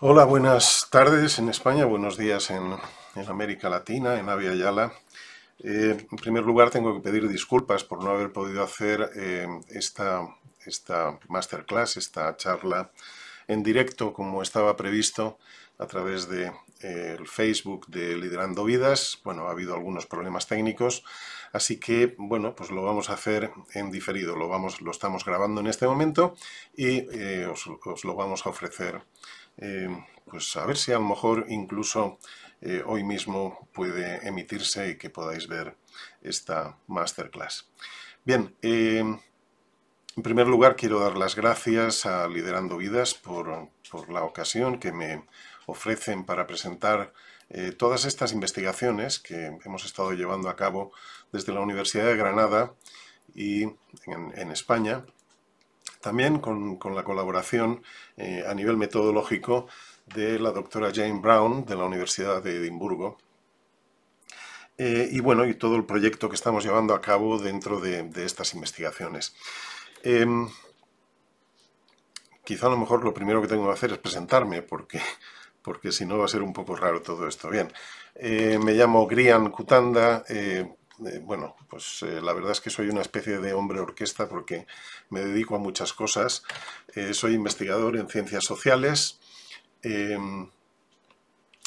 Hola, buenas tardes en España, buenos días en, América Latina, en Avia Yala. Eh, en primer lugar, tengo que pedir disculpas por no haber podido hacer eh, esta, masterclass, esta charla en directo como estaba previsto a través de, eh, Facebook de Liderando Vidas. Bueno, ha habido algunos problemas técnicos, así que, bueno, pues lo vamos a hacer en diferido. Lo, vamos, lo estamos grabando en este momento y os lo vamos a ofrecer eh, pues a ver si a lo mejor incluso eh, hoy mismo puede emitirse y que podáis ver esta masterclass. Bien, eh, en primer lugar quiero dar las gracias a Liderando Vidas por, la ocasión que me ofrecen para presentar todas estas investigaciones que hemos estado llevando a cabo desde la Universidad de Granada y en España también con, la colaboración eh, a nivel metodológico de la doctora Jane Brown de la Universidad de Edimburgo. Eh, y bueno, y todo el proyecto que estamos llevando a cabo dentro de, estas investigaciones. Em, quizá a lo mejor lo primero que tengo que hacer es presentarme, porque, porque si no va a ser un poco raro todo esto. Bien, eh, me llamo Grian Cutanda bueno, pues eh, la verdad es que soy una especie de hombre orquesta porque me dedico a muchas cosas. Eh, soy investigador en ciencias sociales, em,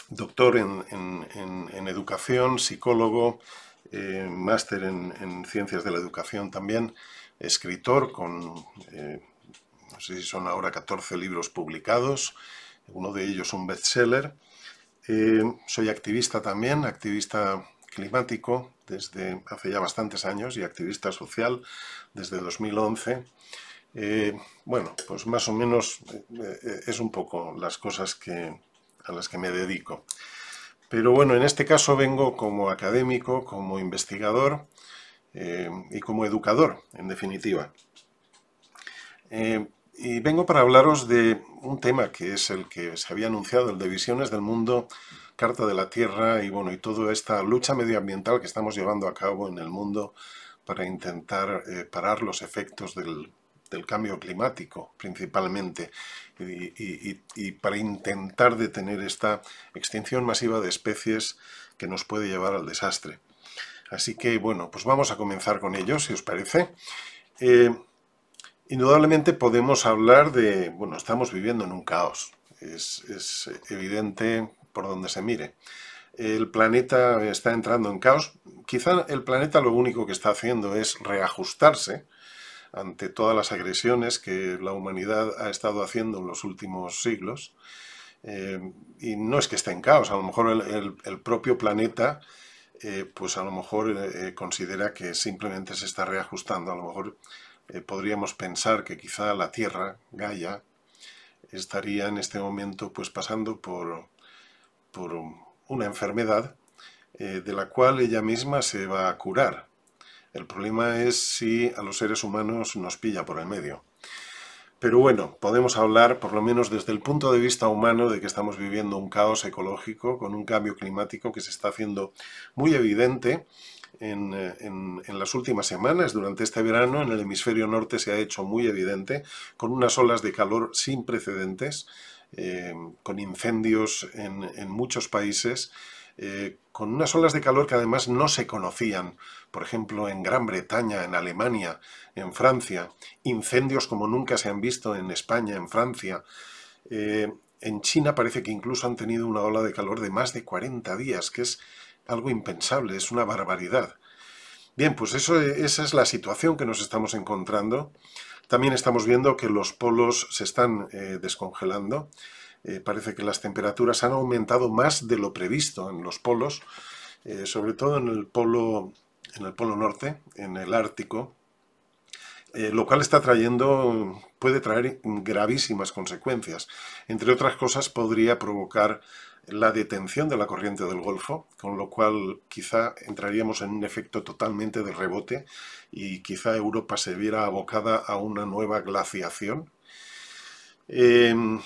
doctor en, educación, psicólogo, eh, máster en, ciencias de la educación también, escritor con, no sé si son ahora 14 libros publicados, uno de ellos un bestseller. soy activista también, activista climático, desde hace ya bastantes años y activista social desde 2011. Eh, bueno, pues más o menos eh, eh, es un poco las cosas a las que me dedico. Pero bueno, en este caso vengo como académico, como investigador y como educador, en definitiva. y vengo para hablaros de un tema que es el que se había anunciado, el de visiones del mundo Carta de la Tierra y bueno, y toda esta lucha medioambiental que estamos llevando a cabo en el mundo para intentar eh, parar los efectos del, cambio climático principalmente y, para intentar detener esta extinción masiva de especies que nos puede llevar al desastre. Así que bueno, pues vamos a comenzar con ello, si os parece. Eh, indudablemente podemos hablar de, bueno, estamos viviendo en un caos. es evidente por donde se mire. El planeta está entrando en caos. Quizá el planeta lo único que está haciendo es reajustarse ante todas las agresiones que la humanidad ha estado haciendo en los últimos siglos. Eh, y no es que esté en caos, a lo mejor el, propio planeta, eh, pues a lo mejor eh, considera que simplemente se está reajustando. A lo mejor podríamos pensar que quizá la Tierra, Gaia, estaría en este momento pues pasando por por una enfermedad eh, de la cual ella misma se va a curar. El problema es si a los seres humanos nos pilla por el medio. Pero bueno, podemos hablar, por lo menos desde el punto de vista humano, de que estamos viviendo un caos ecológico con un cambio climático que se está haciendo muy evidente en, eh, las últimas semanas, durante este verano, en el hemisferio norte se ha hecho muy evidente, con unas olas de calor sin precedentes, eh, con incendios en, muchos países, eh, con unas olas de calor que además no se conocían, por ejemplo en Gran Bretaña, en Alemania, en Francia, incendios como nunca se han visto en España, en Francia. Eh, en China parece que incluso han tenido una ola de calor de más de 40 días, que es algo impensable, es una barbaridad. Bien, pues esa es la situación que nos estamos encontrando. También estamos viendo que los polos se están eh, descongelando. Eh, parece que las temperaturas han aumentado más de lo previsto en los polos, eh, sobre todo en el polo, en el polo norte, en el Ártico, lo cual está trayendo, puede traer gravísimas consecuencias. Entre otras cosas, podría provocar la detención de la corriente del Golfo, con lo cual quizá entraríamos en un efecto totalmente de rebote y quizá Europa se viera abocada a una nueva glaciación. Em,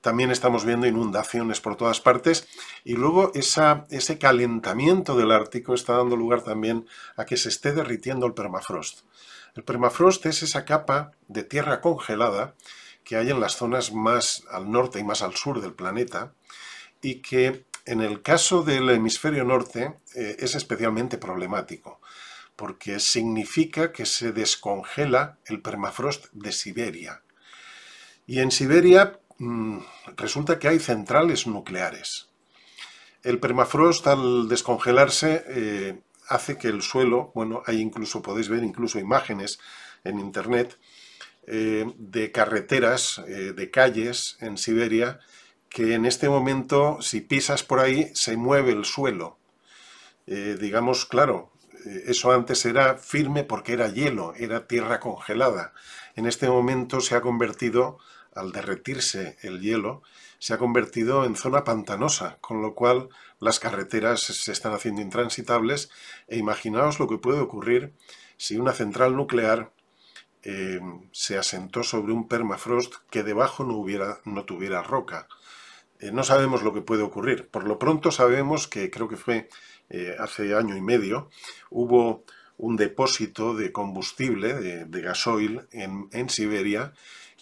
también estamos viendo inundaciones por todas partes y luego ese calentamiento del Ártico está dando lugar también a que se esté derritiendo el permafrost. El permafrost es esa capa de tierra congelada que hay en las zonas más al norte y más al sur del planeta, y que en el caso del hemisferio norte eh, es especialmente problemático, porque significa que se descongela el permafrost de Siberia. Y en Siberia mm, resulta que hay centrales nucleares. El permafrost al descongelarse eh, hace que el suelo, bueno, hay incluso, podéis ver incluso imágenes en internet, eh, de carreteras, de calles en Siberia, que en este momento, si pisas por ahí, se mueve el suelo. Eh, digamos, claro, eh, eso antes era firme porque era hielo, era tierra congelada. En este momento se ha convertido, al derretirse el hielo, se ha convertido en zona pantanosa, con lo cual las carreteras se están haciendo intransitables e imaginaos lo que puede ocurrir si una central nuclear eh, se asentó sobre un permafrost que debajo hubiera, no tuviera roca. Eh, no sabemos lo que puede ocurrir. Por lo pronto sabemos que creo que fue eh, hace año y medio, hubo un depósito de combustible, de, gasoil, en, Siberia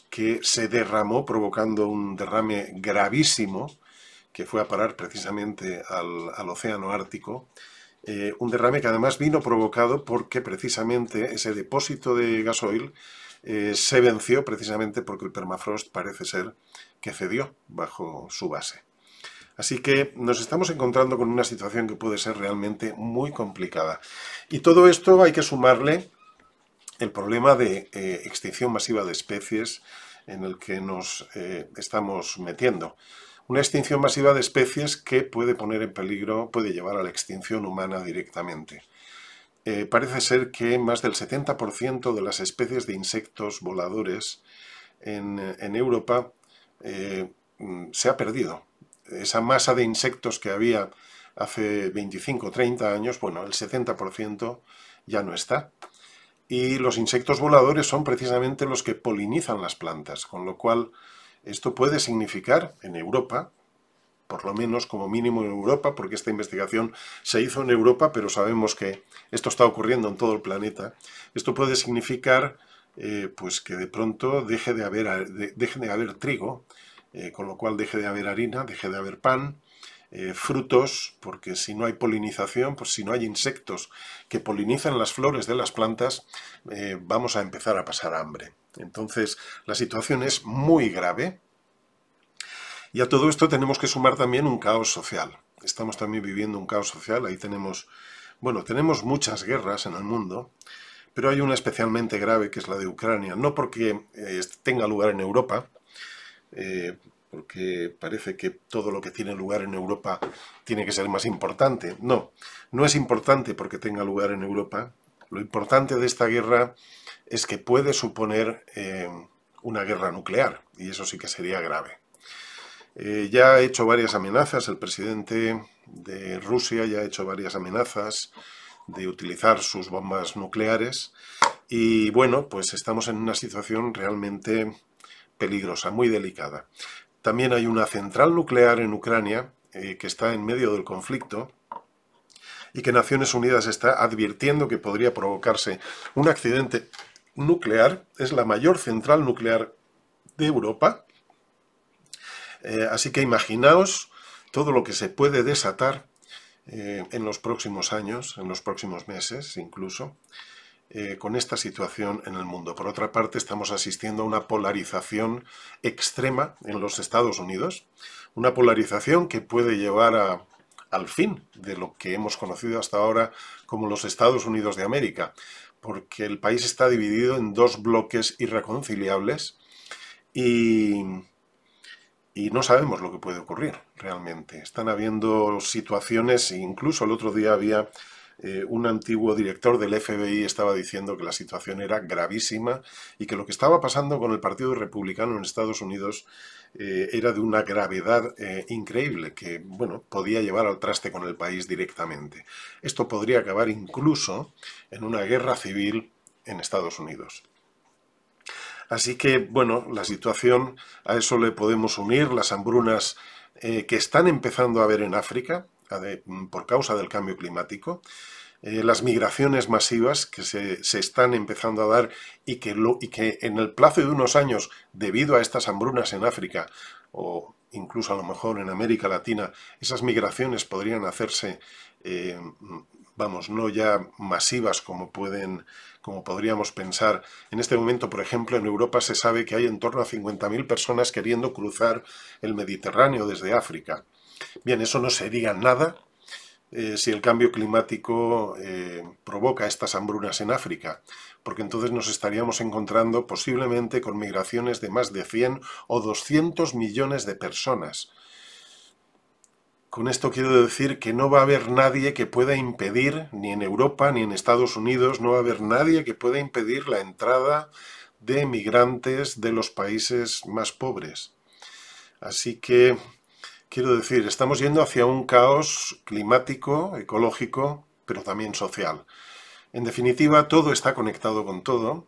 que se derramó provocando un derrame gravísimo que fue a parar precisamente al, océano Ártico. Eh, un derrame que además vino provocado porque precisamente ese depósito de gasoil eh, se venció precisamente porque el permafrost parece ser que cedió bajo su base. Así que nos estamos encontrando con una situación que puede ser realmente muy complicada. Y todo esto hay que sumarle el problema de eh, extinción masiva de especies en el que nos eh, estamos metiendo. Una extinción masiva de especies que puede poner en peligro, puede llevar a la extinción humana directamente. Eh, parece ser que más del 70% de las especies de insectos voladores en, Europa eh, mm, se ha perdido. Esa masa de insectos que había hace 25 o 30 años, bueno, el 70% ya no está. Y los insectos voladores son precisamente los que polinizan las plantas, con lo cual esto puede significar en Europa por lo menos como mínimo en Europa, porque esta investigación se hizo en Europa, pero sabemos que esto está ocurriendo en todo el planeta. Esto puede significar eh, pues que de pronto deje de haber, de haber trigo, eh, con lo cual deje de haber harina, deje de haber pan, eh, frutos, porque si no hay polinización, pues si no hay insectos que polinizan las flores de las plantas, vamos a empezar a pasar hambre. Entonces, la situación es muy grave y a todo esto tenemos que sumar también un caos social. Estamos también viviendo un caos social, ahí tenemos, bueno, tenemos muchas guerras en el mundo, pero hay una especialmente grave que es la de Ucrania, no porque eh, tenga lugar en Europa, eh, porque parece que todo lo que tiene lugar en Europa tiene que ser más importante. No, no es importante porque tenga lugar en Europa. Lo importante de esta guerra es que puede suponer eh, una guerra nuclear, y eso sí que sería grave. Eh, ya ha hecho varias amenazas, el presidente de Rusia ya ha hecho varias amenazas de utilizar sus bombas nucleares y bueno, pues estamos en una situación realmente peligrosa, muy delicada. También hay una central nuclear en Ucrania eh, que está en medio del conflicto y que Naciones Unidas está advirtiendo que podría provocarse un accidente nuclear. Es la mayor central nuclear de Europa eh, así que imaginaos todo lo que se puede desatar eh, en los próximos años, en los próximos meses incluso, eh, con esta situación en el mundo. Por otra parte, estamos asistiendo a una polarización extrema en los Estados Unidos, una polarización que puede llevar a, al fin de lo que hemos conocido hasta ahora como los Estados Unidos de América, porque el país está dividido en dos bloques irreconciliables y y no sabemos lo que puede ocurrir realmente. Están habiendo situaciones, e incluso el otro día había eh, un antiguo director del FBI estaba diciendo que la situación era gravísima y que lo que estaba pasando con el Partido Republicano en Estados Unidos eh, era de una gravedad eh, increíble que, bueno, podía llevar al traste con el país directamente. Esto podría acabar incluso en una guerra civil en Estados Unidos. Así que, bueno, la situación a eso le podemos unir las hambrunas eh, que están empezando a haber en África mm, por causa del cambio climático, eh, las migraciones masivas que se, están empezando a dar y que, lo, y que en el plazo de unos años, debido a estas hambrunas en África o incluso a lo mejor en América Latina, esas migraciones podrían hacerse eh, vamos, no ya masivas como pueden como podríamos pensar. En este momento, por ejemplo, en Europa se sabe que hay en torno a 50.000 personas queriendo cruzar el Mediterráneo desde África. Bien, eso no sería nada eh, si el cambio climático eh, provoca estas hambrunas en África, porque entonces nos estaríamos encontrando posiblemente con migraciones de más de 100 o 200 millones de personas con esto quiero decir que no va a haber nadie que pueda impedir, ni en Europa ni en Estados Unidos, no va a haber nadie que pueda impedir la entrada de migrantes de los países más pobres. Así que, quiero decir, estamos yendo hacia un caos climático, ecológico, pero también social. En definitiva, todo está conectado con todo.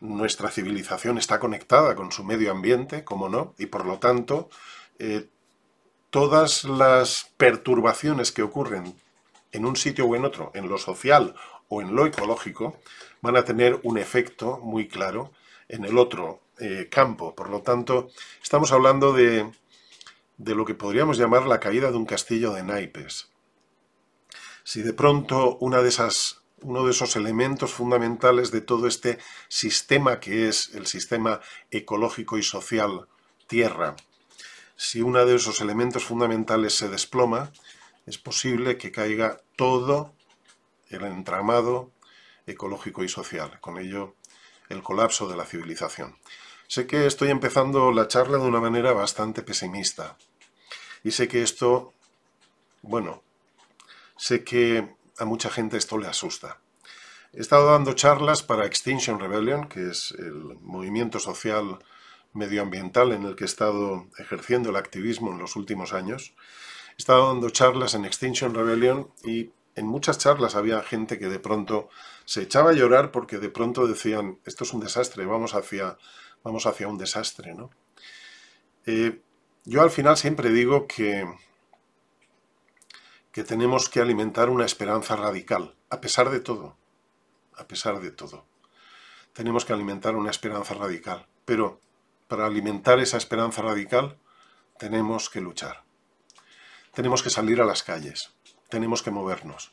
Nuestra civilización está conectada con su medio ambiente, como no, y por lo tanto, eh, todas las perturbaciones que ocurren en un sitio o en otro, en lo social o en lo ecológico, van a tener un efecto muy claro en el otro eh, campo. Por lo tanto, estamos hablando de, de lo que podríamos llamar la caída de un castillo de naipes. Si de pronto una de esas, uno de esos elementos fundamentales de todo este sistema que es el sistema ecológico y social tierra si uno de esos elementos fundamentales se desploma, es posible que caiga todo el entramado ecológico y social, con ello el colapso de la civilización. Sé que estoy empezando la charla de una manera bastante pesimista y sé que esto, bueno, sé que a mucha gente esto le asusta. He estado dando charlas para Extinction Rebellion, que es el movimiento social medioambiental en el que he estado ejerciendo el activismo en los últimos años. He estado dando charlas en Extinction Rebellion y en muchas charlas había gente que de pronto se echaba a llorar porque de pronto decían, esto es un desastre, vamos hacia, vamos hacia un desastre. ¿no? Eh, yo al final siempre digo que, que tenemos que alimentar una esperanza radical, a pesar de todo, a pesar de todo. Tenemos que alimentar una esperanza radical, pero para alimentar esa esperanza radical, tenemos que luchar. Tenemos que salir a las calles, tenemos que movernos,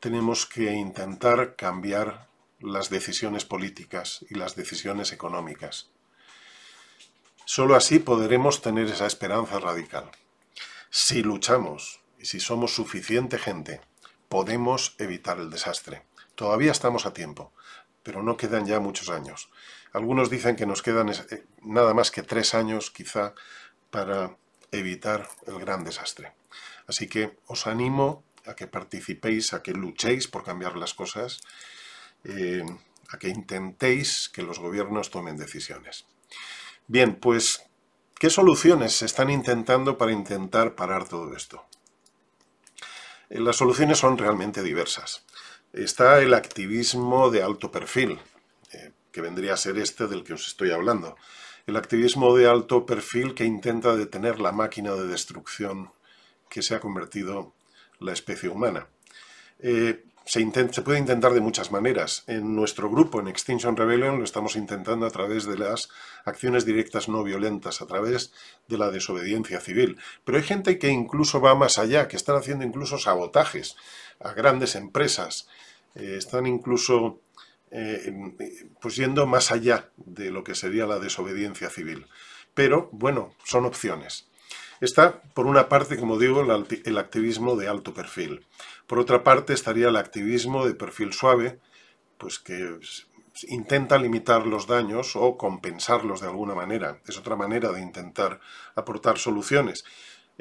tenemos que intentar cambiar las decisiones políticas y las decisiones económicas. Solo así podremos tener esa esperanza radical. Si luchamos y si somos suficiente gente, podemos evitar el desastre. Todavía estamos a tiempo, pero no quedan ya muchos años. Algunos dicen que nos quedan eh, nada más que tres años quizá para evitar el gran desastre. Así que os animo a que participéis, a que luchéis por cambiar las cosas, eh, a que intentéis que los gobiernos tomen decisiones. Bien, pues, ¿qué soluciones se están intentando para intentar parar todo esto? Eh, las soluciones son realmente diversas. Está el activismo de alto perfil, que vendría a ser este del que os estoy hablando. El activismo de alto perfil que intenta detener la máquina de destrucción que se ha convertido la especie humana. Eh, se, puede intentar de muchas maneras. En nuestro grupo, en Extinction Rebellion, lo estamos intentando a través de las acciones directas no violentas, a través de la desobediencia civil. Pero hay gente que incluso va más allá, que están haciendo incluso sabotajes a grandes empresas, eh, están incluso eh, em, eh, pues yendo más allá de lo que sería la desobediencia civil. Pero, bueno, son opciones. Está, por una parte, como digo, el, activismo de alto perfil. Por otra parte, estaría el activismo de perfil suave, pues que intenta limitar los daños o compensarlos de alguna manera. Es otra manera de intentar aportar soluciones.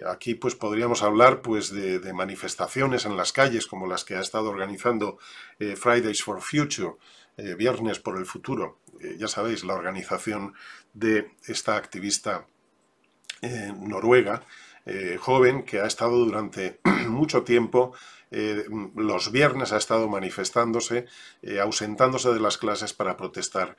Aquí pues podríamos hablar pues de, manifestaciones en las calles como las que ha estado organizando eh, Fridays for Future, eh, viernes por el Futuro, eh, ya sabéis, la organización de esta activista eh, noruega, joven, que ha estado durante mucho tiempo, los viernes ha estado manifestándose, ausentándose de las clases para protestar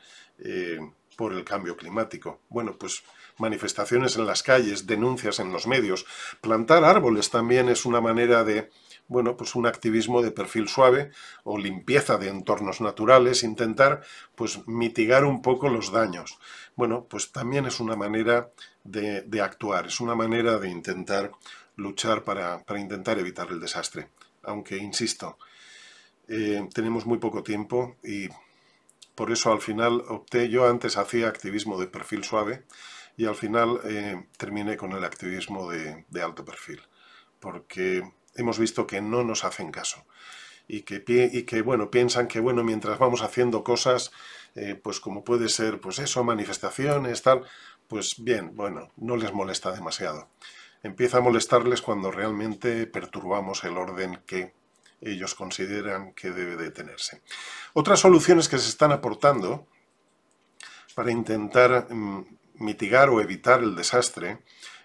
por el cambio climático. Bueno, pues manifestaciones en las calles, denuncias en los medios, plantar árboles también es una manera de bueno, pues un activismo de perfil suave o limpieza de entornos naturales, intentar pues mitigar un poco los daños. Bueno, pues también es una manera de, actuar, es una manera de intentar luchar para, intentar evitar el desastre. Aunque, insisto, eh, tenemos muy poco tiempo y por eso al final opté, yo antes hacía activismo de perfil suave y al final eh, terminé con el activismo de, de alto perfil, porque hemos visto que no nos hacen caso y que, bueno, piensan que bueno, mientras vamos haciendo cosas, eh, pues como puede ser, pues eso, manifestaciones, tal, pues bien, bueno, no les molesta demasiado. Empieza a molestarles cuando realmente perturbamos el orden que ellos consideran que debe de tenerse. Otras soluciones que se están aportando para intentar mm, mitigar o evitar el desastre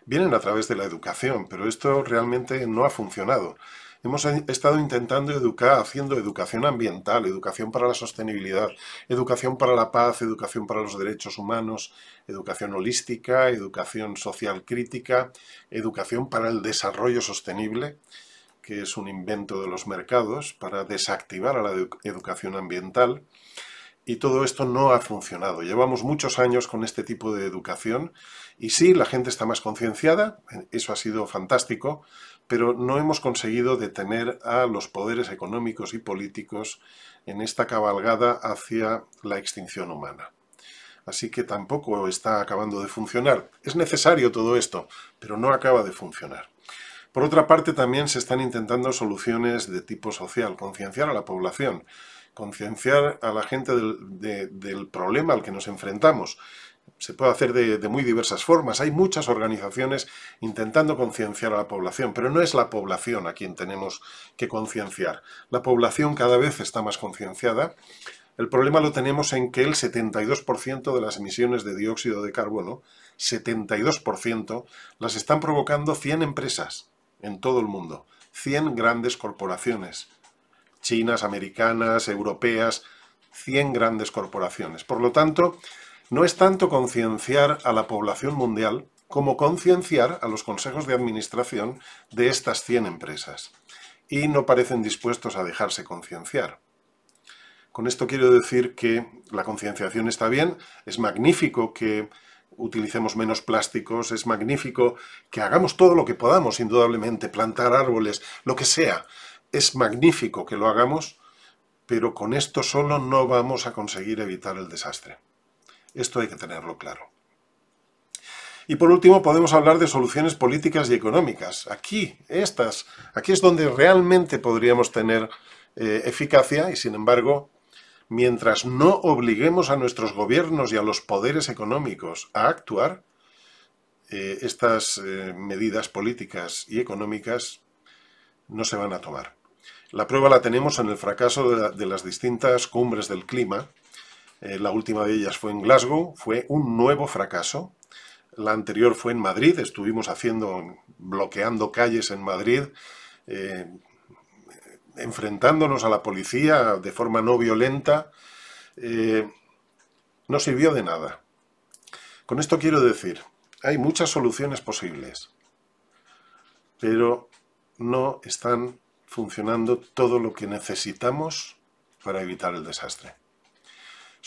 vienen a través de la educación, pero esto realmente no ha funcionado. Hemos estado intentando educar, haciendo educación ambiental, educación para la sostenibilidad, educación para la paz, educación para los derechos humanos, educación holística, educación social crítica, educación para el desarrollo sostenible, que es un invento de los mercados para desactivar a la educación ambiental. Y todo esto no ha funcionado. Llevamos muchos años con este tipo de educación y sí, la gente está más concienciada, eso ha sido fantástico, pero no hemos conseguido detener a los poderes económicos y políticos en esta cabalgada hacia la extinción humana. Así que tampoco está acabando de funcionar. Es necesario todo esto, pero no acaba de funcionar. Por otra parte, también se están intentando soluciones de tipo social, concienciar a la población, concienciar a la gente del, del problema al que nos enfrentamos se puede hacer de, muy diversas formas. Hay muchas organizaciones intentando concienciar a la población, pero no es la población a quien tenemos que concienciar. La población cada vez está más concienciada. El problema lo tenemos en que el 72% de las emisiones de dióxido de carbono, 72%, las están provocando 100 empresas en todo el mundo, 100 grandes corporaciones, chinas, americanas, europeas, 100 grandes corporaciones. Por lo tanto, no es tanto concienciar a la población mundial como concienciar a los consejos de administración de estas 100 empresas. Y no parecen dispuestos a dejarse concienciar. Con esto quiero decir que la concienciación está bien, es magnífico que utilicemos menos plásticos, es magnífico que hagamos todo lo que podamos, indudablemente, plantar árboles, lo que sea. Es magnífico que lo hagamos, pero con esto solo no vamos a conseguir evitar el desastre. Esto hay que tenerlo claro. Y por último, podemos hablar de soluciones políticas y económicas. Aquí, estas, aquí es donde realmente podríamos tener eh, eficacia y, sin embargo, mientras no obliguemos a nuestros gobiernos y a los poderes económicos a actuar, eh, estas eh, medidas políticas y económicas no se van a tomar. La prueba la tenemos en el fracaso de las distintas cumbres del clima, eh, la última de ellas fue en Glasgow, fue un nuevo fracaso. La anterior fue en Madrid, estuvimos haciendo, bloqueando calles en Madrid, eh, enfrentándonos a la policía de forma no violenta. Eh, no sirvió de nada. Con esto quiero decir, hay muchas soluciones posibles, pero no están funcionando todo lo que necesitamos para evitar el desastre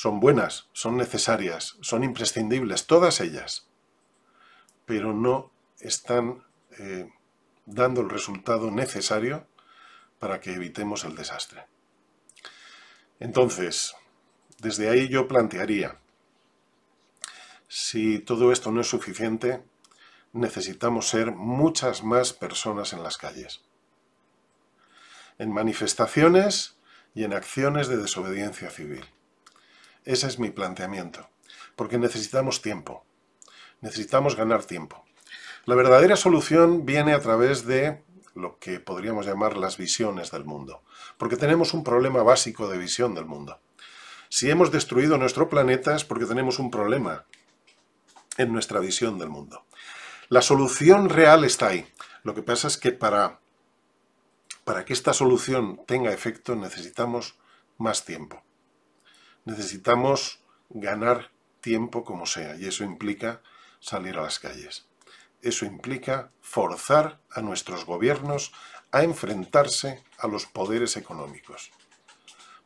son buenas, son necesarias, son imprescindibles, todas ellas, pero no están eh, dando el resultado necesario para que evitemos el desastre. Entonces, desde ahí yo plantearía, si todo esto no es suficiente, necesitamos ser muchas más personas en las calles. En manifestaciones y en acciones de desobediencia civil. Ese es mi planteamiento, porque necesitamos tiempo, necesitamos ganar tiempo. La verdadera solución viene a través de lo que podríamos llamar las visiones del mundo, porque tenemos un problema básico de visión del mundo. Si hemos destruido nuestro planeta es porque tenemos un problema en nuestra visión del mundo. La solución real está ahí. Lo que pasa es que para, para que esta solución tenga efecto necesitamos más tiempo necesitamos ganar tiempo como sea y eso implica salir a las calles. Eso implica forzar a nuestros gobiernos a enfrentarse a los poderes económicos.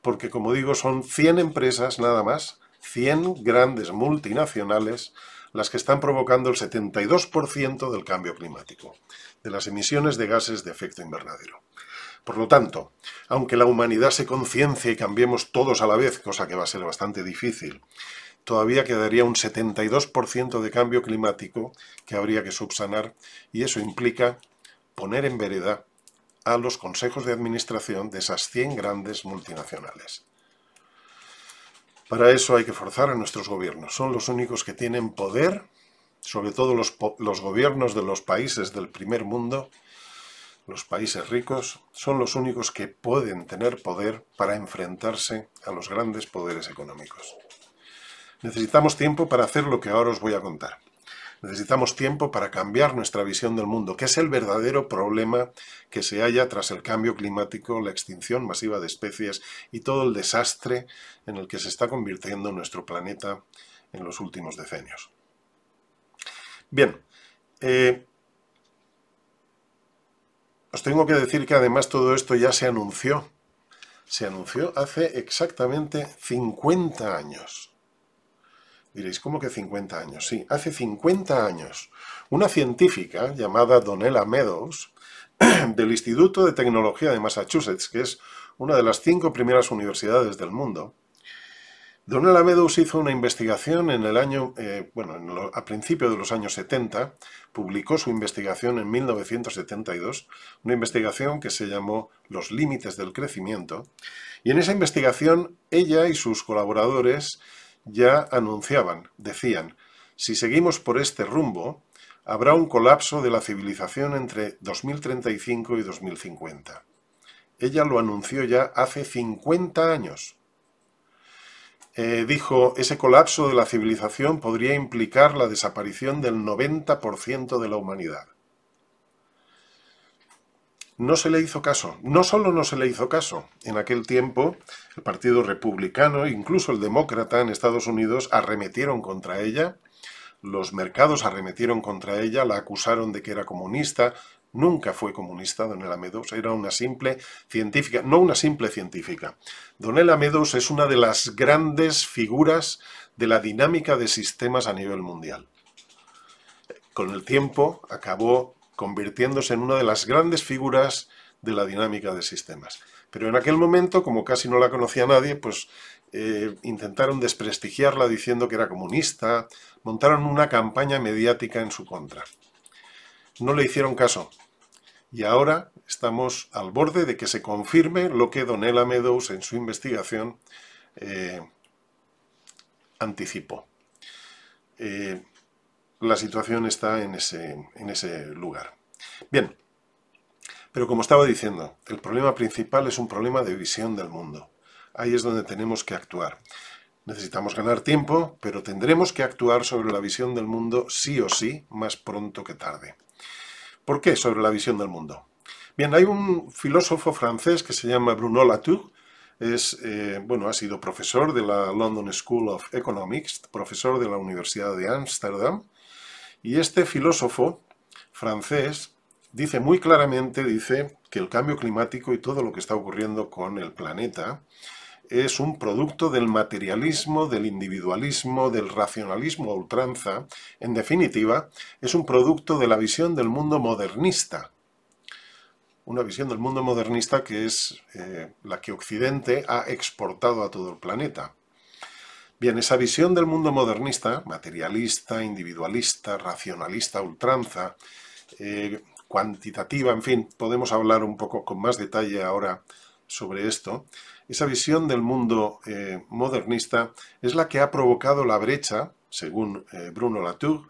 Porque como digo, son 100 empresas nada más, 100 grandes multinacionales las que están provocando el 72% del cambio climático, de las emisiones de gases de efecto invernadero. Por lo tanto, aunque la humanidad se conciencia y cambiemos todos a la vez, cosa que va a ser bastante difícil, todavía quedaría un 72% de cambio climático que habría que subsanar y eso implica poner en vereda a los consejos de administración de esas 100 grandes multinacionales. Para eso hay que forzar a nuestros gobiernos. Son los únicos que tienen poder, sobre todo los, los gobiernos de los países del primer mundo, los países ricos son los únicos que pueden tener poder para enfrentarse a los grandes poderes económicos. Necesitamos tiempo para hacer lo que ahora os voy a contar. Necesitamos tiempo para cambiar nuestra visión del mundo, que es el verdadero problema que se halla tras el cambio climático, la extinción masiva de especies y todo el desastre en el que se está convirtiendo nuestro planeta en los últimos decenios. Bien, eh, os tengo que decir que además todo esto ya se anunció. Se anunció hace exactamente 50 años. Diréis, ¿cómo que 50 años? Sí, hace 50 años. Una científica llamada Donella Meadows, del Instituto de Tecnología de Massachusetts, que es una de las cinco primeras universidades del mundo, Donald Alamedus hizo una investigación en el año, eh, bueno, a principios de los años 70, publicó su investigación en 1972, una investigación que se llamó Los Límites del Crecimiento, y en esa investigación ella y sus colaboradores ya anunciaban, decían, si seguimos por este rumbo, habrá un colapso de la civilización entre 2035 y 2050. Ella lo anunció ya hace 50 años. Eh, dijo, ese colapso de la civilización podría implicar la desaparición del 90% de la humanidad. No se le hizo caso. No solo no se le hizo caso. En aquel tiempo, el Partido Republicano, incluso el Demócrata en Estados Unidos, arremetieron contra ella. Los mercados arremetieron contra ella, la acusaron de que era comunista, Nunca fue comunista Donela Meadows, era una simple científica, no una simple científica. Donella Meadows es una de las grandes figuras de la dinámica de sistemas a nivel mundial. Con el tiempo acabó convirtiéndose en una de las grandes figuras de la dinámica de sistemas. Pero en aquel momento, como casi no la conocía nadie, pues eh, intentaron desprestigiarla diciendo que era comunista, montaron una campaña mediática en su contra. No le hicieron caso, y ahora estamos al borde de que se confirme lo que Donella Meadows en su investigación eh, anticipó. Eh, la situación está en ese, en ese lugar. Bien, pero como estaba diciendo, el problema principal es un problema de visión del mundo. Ahí es donde tenemos que actuar. Necesitamos ganar tiempo, pero tendremos que actuar sobre la visión del mundo sí o sí, más pronto que tarde. ¿Por qué? Sobre la visión del mundo. Bien, hay un filósofo francés que se llama Bruno Latour, es, eh, bueno, ha sido profesor de la London School of Economics, profesor de la Universidad de Ámsterdam, y este filósofo francés dice muy claramente, dice que el cambio climático y todo lo que está ocurriendo con el planeta es un producto del materialismo, del individualismo, del racionalismo a ultranza. En definitiva, es un producto de la visión del mundo modernista. Una visión del mundo modernista que es eh, la que Occidente ha exportado a todo el planeta. Bien, esa visión del mundo modernista, materialista, individualista, racionalista, ultranza, eh, cuantitativa, en fin, podemos hablar un poco con más detalle ahora sobre esto, esa visión del mundo eh, modernista es la que ha provocado la brecha, según eh, Bruno Latour,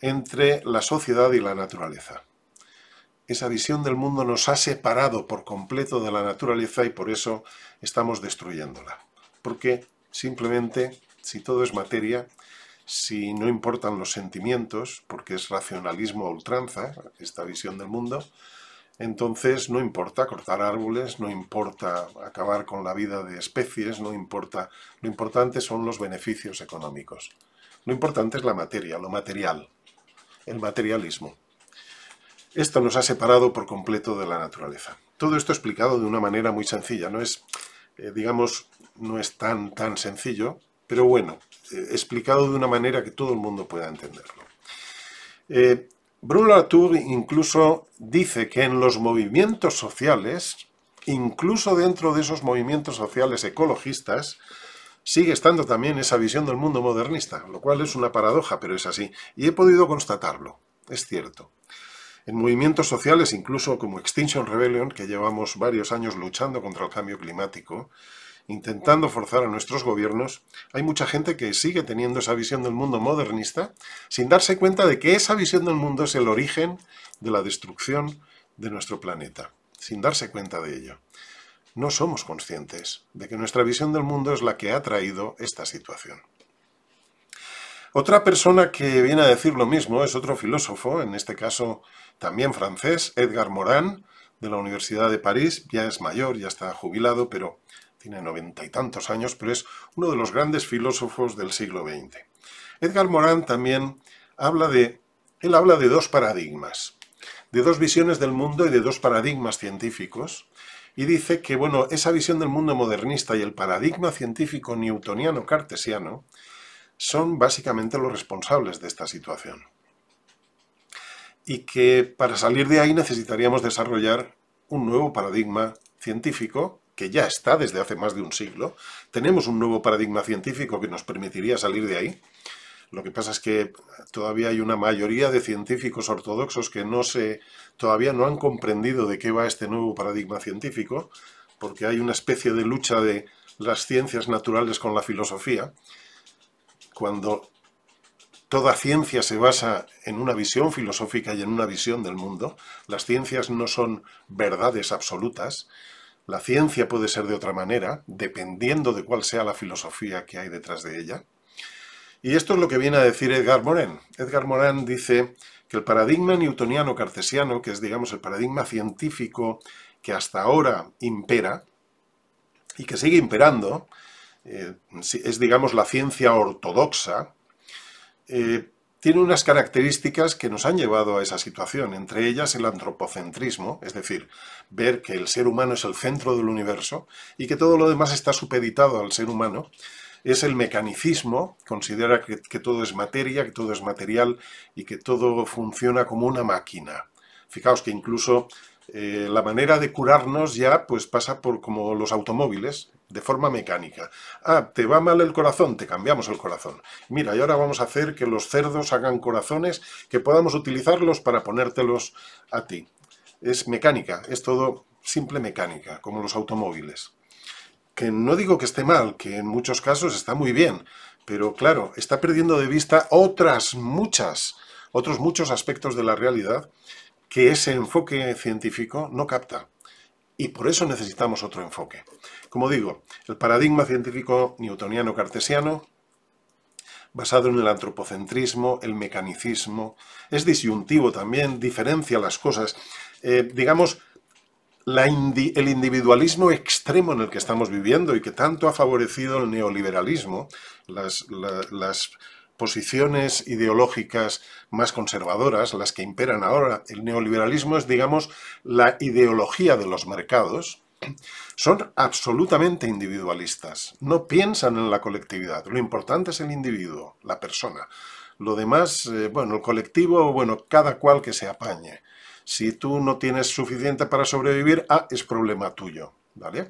entre la sociedad y la naturaleza. Esa visión del mundo nos ha separado por completo de la naturaleza y por eso estamos destruyéndola. Porque simplemente, si todo es materia, si no importan los sentimientos, porque es racionalismo a ultranza esta visión del mundo, entonces no importa cortar árboles, no importa acabar con la vida de especies, no importa. Lo importante son los beneficios económicos. Lo importante es la materia, lo material, el materialismo. Esto nos ha separado por completo de la naturaleza. Todo esto explicado de una manera muy sencilla. No es, eh, digamos, no es tan, tan sencillo, pero bueno, eh, explicado de una manera que todo el mundo pueda entenderlo. Eh, Bruno Latour incluso dice que en los movimientos sociales, incluso dentro de esos movimientos sociales ecologistas, sigue estando también esa visión del mundo modernista, lo cual es una paradoja, pero es así. Y he podido constatarlo, es cierto. En movimientos sociales, incluso como Extinction Rebellion, que llevamos varios años luchando contra el cambio climático, intentando forzar a nuestros gobiernos, hay mucha gente que sigue teniendo esa visión del mundo modernista sin darse cuenta de que esa visión del mundo es el origen de la destrucción de nuestro planeta, sin darse cuenta de ello. No somos conscientes de que nuestra visión del mundo es la que ha traído esta situación. Otra persona que viene a decir lo mismo es otro filósofo, en este caso también francés, Edgar Morin, de la Universidad de París. Ya es mayor, ya está jubilado, pero tiene noventa y tantos años, pero es uno de los grandes filósofos del siglo XX. Edgar Morin también habla de, habla de dos paradigmas, de dos visiones del mundo y de dos paradigmas científicos, y dice que, bueno, esa visión del mundo modernista y el paradigma científico newtoniano-cartesiano son básicamente los responsables de esta situación. Y que para salir de ahí necesitaríamos desarrollar un nuevo paradigma científico que ya está desde hace más de un siglo. Tenemos un nuevo paradigma científico que nos permitiría salir de ahí. Lo que pasa es que todavía hay una mayoría de científicos ortodoxos que no se, todavía no han comprendido de qué va este nuevo paradigma científico, porque hay una especie de lucha de las ciencias naturales con la filosofía, cuando toda ciencia se basa en una visión filosófica y en una visión del mundo. Las ciencias no son verdades absolutas, la ciencia puede ser de otra manera, dependiendo de cuál sea la filosofía que hay detrás de ella. Y esto es lo que viene a decir Edgar Morin. Edgar Morin dice que el paradigma newtoniano cartesiano, que es digamos el paradigma científico que hasta ahora impera y que sigue imperando, eh, es digamos la ciencia ortodoxa, eh, tiene unas características que nos han llevado a esa situación, entre ellas el antropocentrismo, es decir, ver que el ser humano es el centro del universo y que todo lo demás está supeditado al ser humano, es el mecanicismo, considera que, todo es materia, que todo es material y que todo funciona como una máquina. Fijaos que incluso eh, la manera de curarnos ya pues pasa por como los automóviles, de forma mecánica. Ah, te va mal el corazón, te cambiamos el corazón. Mira, y ahora vamos a hacer que los cerdos hagan corazones que podamos utilizarlos para ponértelos a ti. Es mecánica, es todo simple mecánica, como los automóviles. Que no digo que esté mal, que en muchos casos está muy bien, pero claro, está perdiendo de vista otras muchas, otros muchos aspectos de la realidad que ese enfoque científico no capta. Y por eso necesitamos otro enfoque. Como digo, el paradigma científico newtoniano-cartesiano, basado en el antropocentrismo, el mecanicismo, es disyuntivo también, diferencia las cosas. Eh, digamos, el individualismo extremo en el que estamos viviendo y que tanto ha favorecido el neoliberalismo, las posiciones ideológicas más conservadoras, las que imperan ahora. El neoliberalismo es, digamos, la ideología de los mercados. Son absolutamente individualistas, no piensan en la colectividad, lo importante es el individuo, la persona. Lo demás, eh, bueno, el colectivo, bueno, cada cual que se apañe. Si tú no tienes suficiente para sobrevivir, ah, es problema tuyo, ¿vale?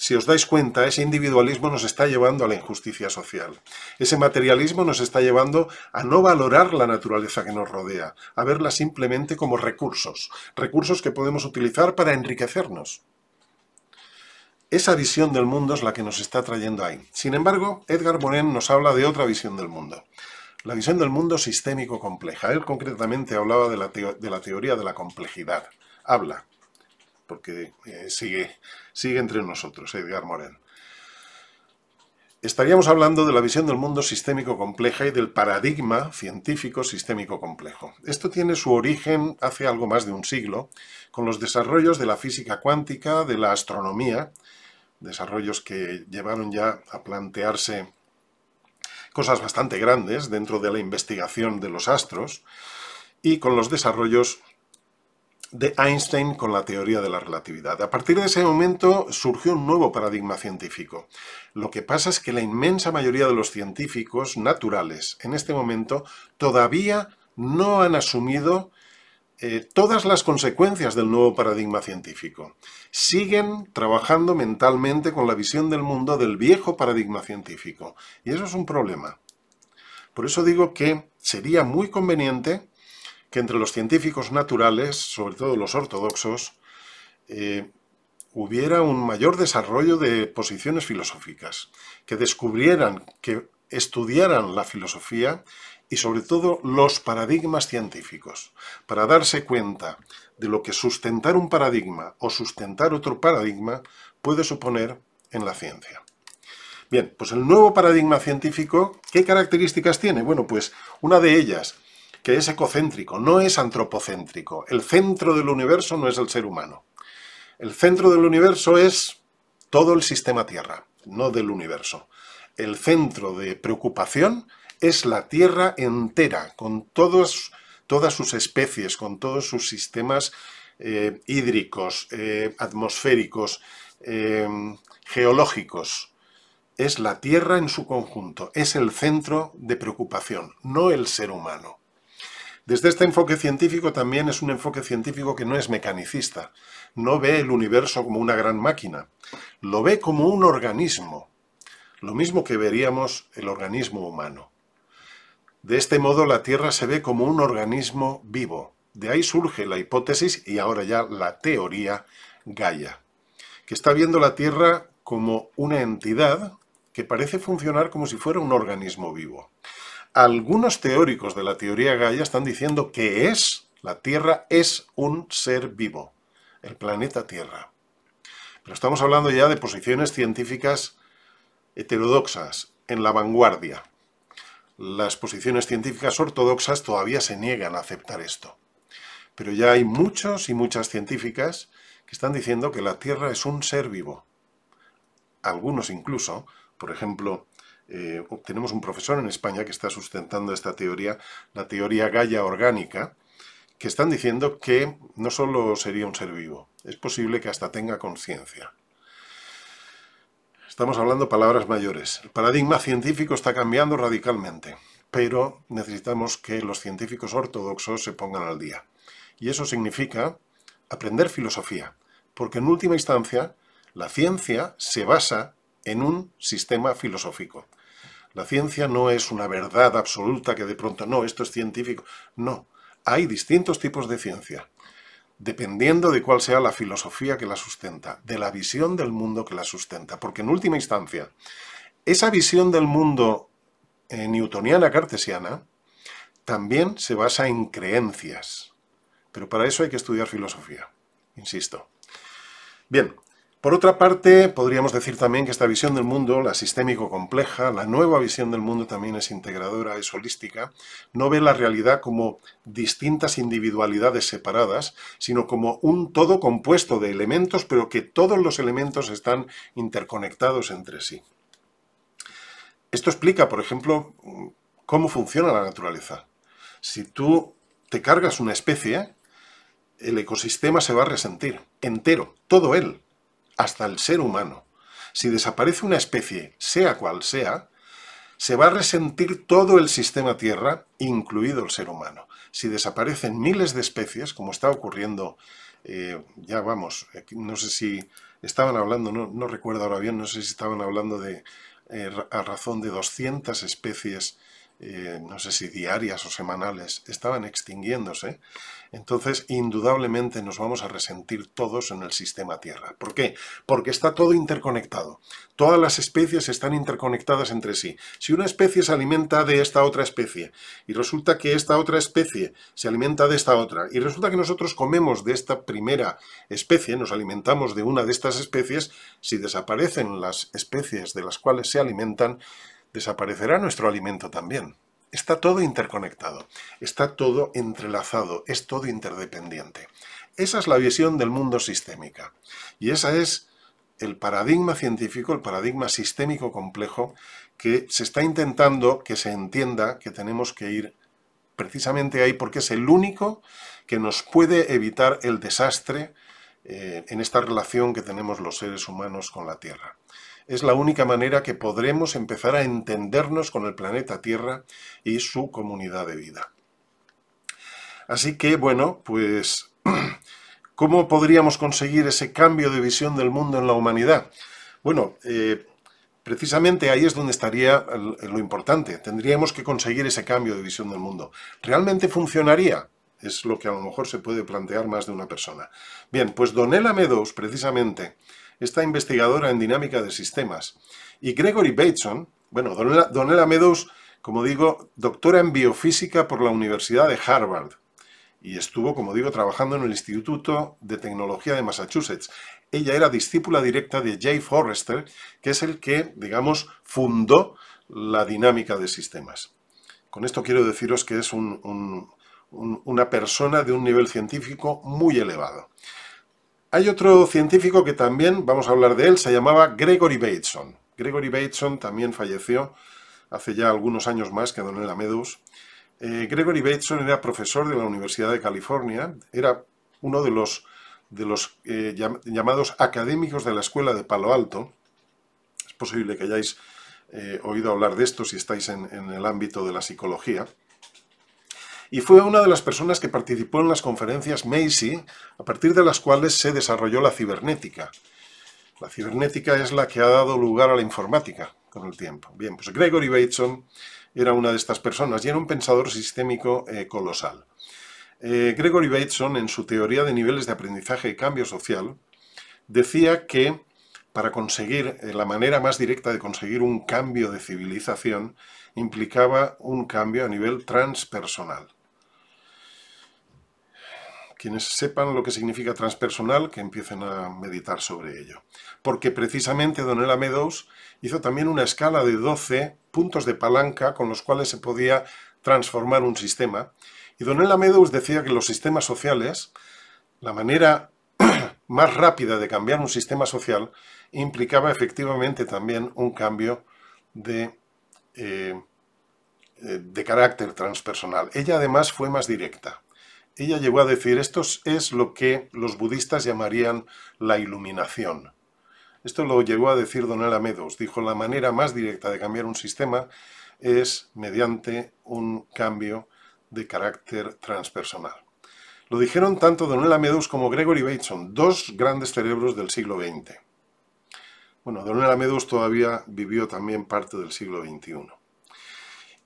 si os dais cuenta, ese individualismo nos está llevando a la injusticia social. Ese materialismo nos está llevando a no valorar la naturaleza que nos rodea, a verla simplemente como recursos, recursos que podemos utilizar para enriquecernos. Esa visión del mundo es la que nos está trayendo ahí. Sin embargo, Edgar Morin nos habla de otra visión del mundo. La visión del mundo sistémico compleja. Él concretamente hablaba de la, de la teoría de la complejidad. Habla porque eh, sigue, sigue entre nosotros, Edgar Morel. Estaríamos hablando de la visión del mundo sistémico compleja y del paradigma científico sistémico complejo. Esto tiene su origen hace algo más de un siglo, con los desarrollos de la física cuántica, de la astronomía, desarrollos que llevaron ya a plantearse cosas bastante grandes dentro de la investigación de los astros, y con los desarrollos de Einstein con la teoría de la relatividad. A partir de ese momento surgió un nuevo paradigma científico. Lo que pasa es que la inmensa mayoría de los científicos naturales en este momento todavía no han asumido eh, todas las consecuencias del nuevo paradigma científico. Siguen trabajando mentalmente con la visión del mundo del viejo paradigma científico. Y eso es un problema. Por eso digo que sería muy conveniente que entre los científicos naturales, sobre todo los ortodoxos, eh, hubiera un mayor desarrollo de posiciones filosóficas, que descubrieran, que estudiaran la filosofía y sobre todo los paradigmas científicos, para darse cuenta de lo que sustentar un paradigma o sustentar otro paradigma puede suponer en la ciencia. Bien, pues el nuevo paradigma científico, ¿qué características tiene? Bueno, pues una de ellas que es ecocéntrico, no es antropocéntrico. El centro del universo no es el ser humano. El centro del universo es todo el sistema Tierra, no del universo. El centro de preocupación es la Tierra entera, con todas sus especies, con todos sus sistemas eh, hídricos, eh, atmosféricos, eh, geológicos. Es la Tierra en su conjunto, es el centro de preocupación, no el ser humano. Desde este enfoque científico también es un enfoque científico que no es mecanicista. No ve el universo como una gran máquina. Lo ve como un organismo. Lo mismo que veríamos el organismo humano. De este modo la Tierra se ve como un organismo vivo. De ahí surge la hipótesis y ahora ya la teoría Gaia, que está viendo la Tierra como una entidad que parece funcionar como si fuera un organismo vivo. Algunos teóricos de la teoría Gaia están diciendo que es, la Tierra es un ser vivo, el planeta Tierra. Pero estamos hablando ya de posiciones científicas heterodoxas, en la vanguardia. Las posiciones científicas ortodoxas todavía se niegan a aceptar esto. Pero ya hay muchos y muchas científicas que están diciendo que la Tierra es un ser vivo. Algunos incluso, por ejemplo, eh, oh, tenemos un profesor en España que está sustentando esta teoría, la teoría Gaia orgánica, que están diciendo que no solo sería un ser vivo, es posible que hasta tenga conciencia. Estamos hablando palabras mayores. El paradigma científico está cambiando radicalmente, pero necesitamos que los científicos ortodoxos se pongan al día. Y eso significa aprender filosofía, porque en última instancia la ciencia se basa en un sistema filosófico. La ciencia no es una verdad absoluta que de pronto, no, esto es científico. No, hay distintos tipos de ciencia, dependiendo de cuál sea la filosofía que la sustenta, de la visión del mundo que la sustenta. Porque en última instancia, esa visión del mundo eh, newtoniana cartesiana también se basa en creencias. Pero para eso hay que estudiar filosofía, insisto. Bien, por otra parte, podríamos decir también que esta visión del mundo, la sistémico compleja, la nueva visión del mundo también es integradora, es holística, no ve la realidad como distintas individualidades separadas, sino como un todo compuesto de elementos, pero que todos los elementos están interconectados entre sí. Esto explica, por ejemplo, cómo funciona la naturaleza. Si tú te cargas una especie, el ecosistema se va a resentir, entero, todo él, hasta el ser humano. Si desaparece una especie, sea cual sea, se va a resentir todo el sistema Tierra, incluido el ser humano. Si desaparecen miles de especies, como está ocurriendo, eh, ya vamos, no sé si estaban hablando, no, recuerdo ahora bien, no sé si estaban hablando de eh, a razón de 200 especies eh, no sé si diarias o semanales, estaban extinguiéndose, entonces indudablemente nos vamos a resentir todos en el sistema Tierra. ¿Por qué? Porque está todo interconectado. Todas las especies están interconectadas entre sí. Si una especie se alimenta de esta otra especie y resulta que esta otra especie se alimenta de esta otra y resulta que nosotros comemos de esta primera especie, nos alimentamos de una de estas especies, si desaparecen las especies de las cuales se alimentan, desaparecerá nuestro alimento también. Está todo interconectado, está todo entrelazado, es todo interdependiente. Esa es la visión del mundo sistémica. Y esa es el paradigma científico, el paradigma sistémico complejo, que se está intentando que se entienda que tenemos que ir precisamente ahí porque es el único que nos puede evitar el desastre eh, en esta relación que tenemos los seres humanos con la Tierra. Es la única manera que podremos empezar a entendernos con el planeta Tierra y su comunidad de vida. Así que, bueno, pues, ¿cómo podríamos conseguir ese cambio de visión del mundo en la humanidad? Bueno, eh, precisamente ahí es donde estaría lo importante. Tendríamos que conseguir ese cambio de visión del mundo. ¿Realmente funcionaría? Es lo que a lo mejor se puede plantear más de una persona. Bien, pues Donella Meadows, precisamente, esta investigadora en dinámica de sistemas. Y Gregory Bateson, bueno, Donela, Meadows, como digo, doctora en biofísica por la Universidad de Harvard. Y estuvo, como digo, trabajando en el Instituto de Tecnología de Massachusetts. Ella era discípula directa de Jay Forrester, que es el que, digamos, fundó la dinámica de sistemas. Con esto quiero deciros que es una persona de un nivel científico muy elevado. Hay otro científico que también, vamos a hablar de él, se llamaba Gregory Bateson. Gregory Bateson también falleció hace ya algunos años más que Donella Meadows. Eh, Gregory Bateson era profesor de la Universidad de California, era uno de los, eh, llamados académicos de la Escuela de Palo Alto. Es posible que hayáis eh, oído hablar de esto si estáis en el ámbito de la psicología y fue una de las personas que participó en las conferencias Macy, a partir de las cuales se desarrolló la cibernética. La cibernética es la que ha dado lugar a la informática con el tiempo. Bien, pues Gregory Bateson era una de estas personas y era un pensador sistémico eh, colosal. Eh, Gregory Bateson, en su teoría de niveles de aprendizaje y cambio social, decía que para conseguir, eh, la manera más directa de conseguir un cambio de civilización implicaba un cambio a nivel transpersonal. Quienes sepan lo que significa transpersonal, que empiecen a meditar sobre ello. Porque precisamente Donella Meadows hizo también una escala de 12 puntos de palanca con los cuales se podía transformar un sistema. Y Donella Meadows decía que los sistemas sociales, la manera más rápida de cambiar un sistema social, implicaba efectivamente también un cambio de... Eh, eh, de carácter transpersonal. Ella además fue más directa ella llegó a decir, esto es lo que los budistas llamarían la iluminación. Esto lo llegó a decir donela Meadows. Dijo, la manera más directa de cambiar un sistema es mediante un cambio de carácter transpersonal. Lo dijeron tanto Donela Medus como Gregory Bateson, dos grandes cerebros del siglo XX. Bueno, Donel Meadows todavía vivió también parte del siglo XXI.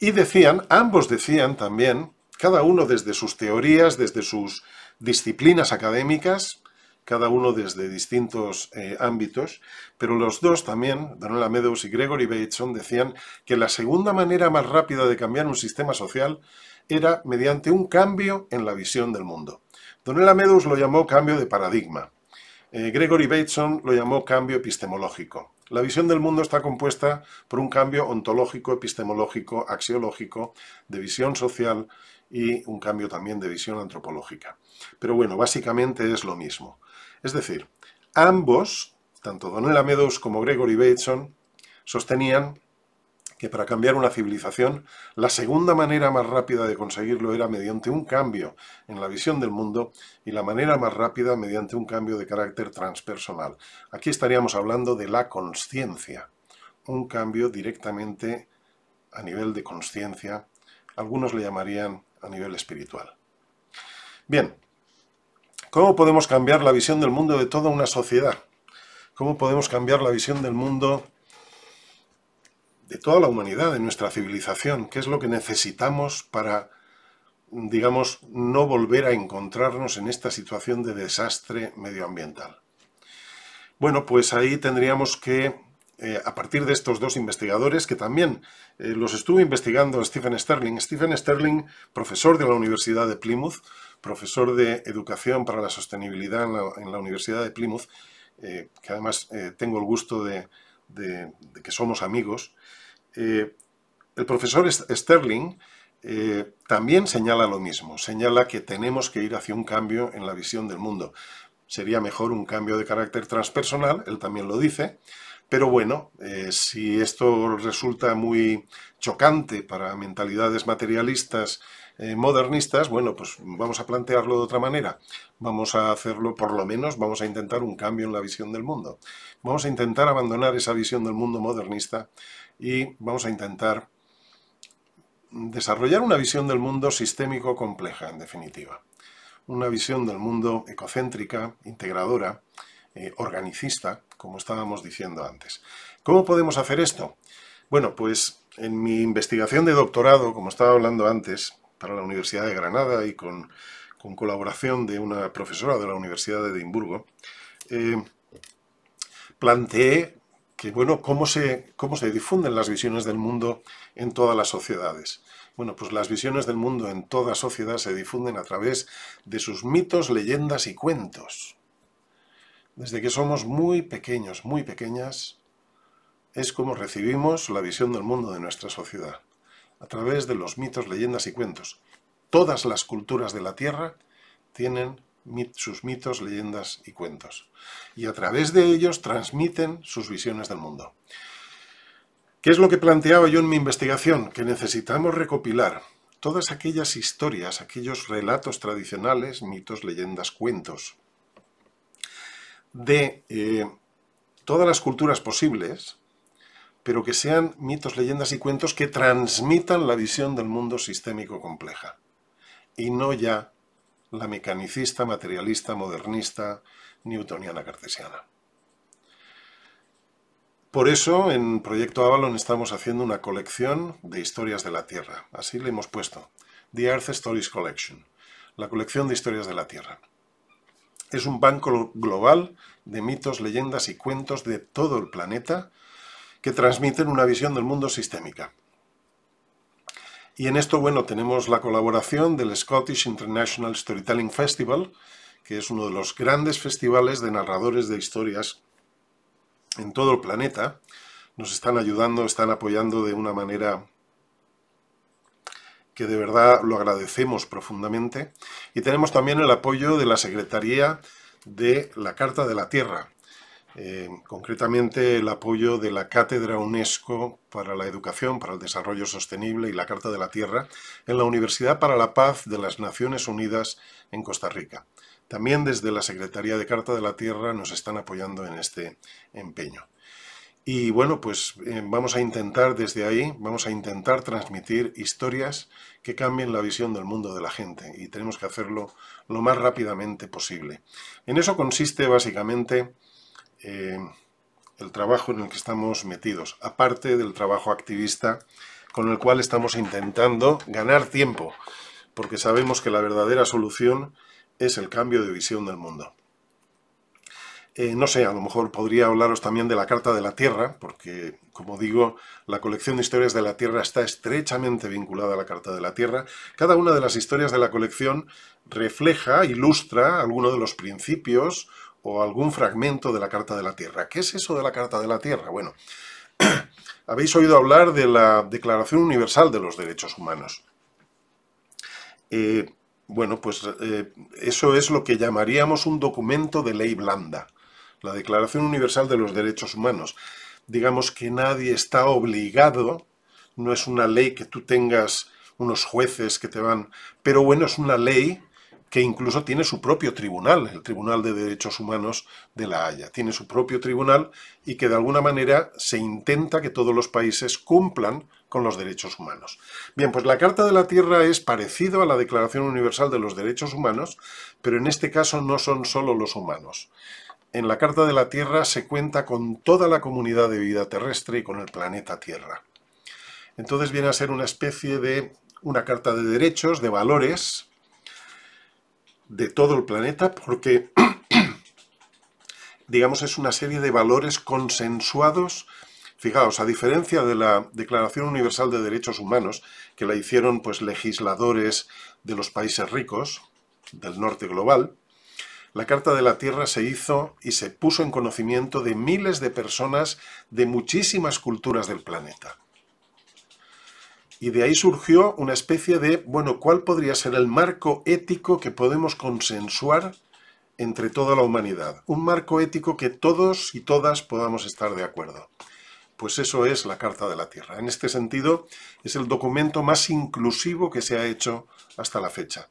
Y decían, ambos decían también, cada uno desde sus teorías, desde sus disciplinas académicas, cada uno desde distintos eh, ámbitos, pero los dos también, Donella Meadows y Gregory Bateson, decían que la segunda manera más rápida de cambiar un sistema social era mediante un cambio en la visión del mundo. Donella Meadows lo llamó cambio de paradigma. Eh, Gregory Bateson lo llamó cambio epistemológico. La visión del mundo está compuesta por un cambio ontológico, epistemológico, axiológico, de visión social y un cambio también de visión antropológica. Pero bueno, básicamente es lo mismo. Es decir, ambos, tanto Donella Meadows como Gregory Bateson, sostenían que para cambiar una civilización, la segunda manera más rápida de conseguirlo era mediante un cambio en la visión del mundo y la manera más rápida mediante un cambio de carácter transpersonal. Aquí estaríamos hablando de la conciencia, un cambio directamente a nivel de conciencia. Algunos le llamarían a nivel espiritual. Bien, ¿cómo podemos cambiar la visión del mundo de toda una sociedad? ¿Cómo podemos cambiar la visión del mundo de toda la humanidad, de nuestra civilización? ¿Qué es lo que necesitamos para, digamos, no volver a encontrarnos en esta situación de desastre medioambiental? Bueno, pues ahí tendríamos que eh, a partir de estos dos investigadores que también eh, los estuvo investigando Stephen Sterling. Stephen Sterling, profesor de la Universidad de Plymouth, profesor de Educación para la Sostenibilidad en la, Universidad de Plymouth, eh, que además tengo el gusto de que somos amigos. el profesor Sterling también señala lo mismo, señala que tenemos que ir hacia un cambio en la visión del mundo. Sería mejor un cambio de carácter transpersonal, él también lo dice, pero bueno, eh, si esto resulta muy chocante para mentalidades materialistas, eh, modernistas, bueno, pues vamos a plantearlo de otra manera. Vamos a hacerlo, por lo menos, vamos a intentar un cambio en la visión del mundo. Vamos a intentar abandonar esa visión del mundo modernista y vamos a intentar desarrollar una visión del mundo sistémico compleja, en definitiva. Una visión del mundo ecocéntrica, integradora, eh, organicista, como estábamos diciendo antes. ¿Cómo podemos hacer esto? Bueno, pues en mi investigación de doctorado, como estaba hablando antes, para la Universidad de Granada y con, colaboración de una profesora de la Universidad de Edimburgo, eh, planteé que, bueno, ¿cómo se, cómo se difunden las visiones del mundo en todas las sociedades. Bueno, pues las visiones del mundo en toda sociedad se difunden a través de sus mitos, leyendas y cuentos. Desde que somos muy pequeños, muy pequeñas, es como recibimos la visión del mundo de nuestra sociedad, a través de los mitos, leyendas y cuentos. Todas las culturas de la Tierra tienen sus mitos, leyendas y cuentos. Y a través de ellos transmiten sus visiones del mundo. ¿Qué es lo que planteaba yo en mi investigación? Que necesitamos recopilar todas aquellas historias, aquellos relatos tradicionales, mitos, leyendas, cuentos, de eh, todas las culturas posibles, pero que sean mitos, leyendas y cuentos que transmitan la visión del mundo sistémico compleja, y no ya la mecanicista, materialista, modernista, newtoniana, cartesiana. Por eso, en Proyecto Avalon estamos haciendo una colección de historias de la Tierra. Así le hemos puesto. The Earth Stories Collection. La colección de historias de la Tierra. Es un banco global de mitos, leyendas y cuentos de todo el planeta que transmiten una visión del mundo sistémica. Y en esto, bueno, tenemos la colaboración del Scottish International Storytelling Festival, que es uno de los grandes festivales de narradores de historias en todo el planeta. Nos están ayudando, están apoyando de una manera que de verdad lo agradecemos profundamente. Y tenemos también el apoyo de la Secretaría de la Carta de la Tierra, eh, concretamente el apoyo de la Cátedra UNESCO para la Educación, para el Desarrollo Sostenible y la Carta de la Tierra en la Universidad para la Paz de las Naciones Unidas en Costa Rica. También desde la Secretaría de Carta de la Tierra nos están apoyando en este empeño. Y bueno, pues eh, vamos a intentar desde ahí, vamos a intentar transmitir historias que cambien la visión del mundo de la gente y tenemos que hacerlo lo más rápidamente posible. En eso consiste básicamente eh, el trabajo en el que estamos metidos, aparte del trabajo activista con el cual estamos intentando ganar tiempo, porque sabemos que la verdadera solución es el cambio de visión del mundo no sé, a lo mejor podría hablaros también de la Carta de la Tierra, porque, como digo, la colección de historias de la Tierra está estrechamente vinculada a la Carta de la Tierra. Cada una de las historias de la colección refleja, ilustra alguno de los principios o algún fragmento de la Carta de la Tierra. ¿Qué es eso de la Carta de la Tierra? Bueno, habéis oído hablar de la Declaración Universal de los Derechos Humanos. bueno, pues eso es lo que llamaríamos un documento de ley blanda la Declaración Universal de los Derechos Humanos. Digamos que nadie está obligado, no es una ley que tú tengas unos jueces que te van, pero bueno, es una ley que incluso tiene su propio tribunal, el Tribunal de Derechos Humanos de La Haya. Tiene su propio tribunal y que de alguna manera se intenta que todos los países cumplan con los derechos humanos. Bien, pues la Carta de la Tierra es parecido a la Declaración Universal de los Derechos Humanos, pero en este caso no son solo los humanos, en la Carta de la Tierra se cuenta con toda la comunidad de vida terrestre y con el planeta Tierra. Entonces viene a ser una especie de una carta de derechos, de valores, de todo el planeta, porque, digamos, es una serie de valores consensuados. Fijaos, a diferencia de la Declaración Universal de Derechos Humanos, que la hicieron pues legisladores de los países ricos, del norte global, la Carta de la Tierra se hizo y se puso en conocimiento de miles de personas de muchísimas culturas del planeta. Y de ahí surgió una especie de, bueno, ¿cuál podría ser el marco ético que podemos consensuar entre toda la humanidad? Un marco ético que todos y todas podamos estar de acuerdo. Pues eso es la Carta de la Tierra. En este sentido, es el documento más inclusivo que se ha hecho hasta la fecha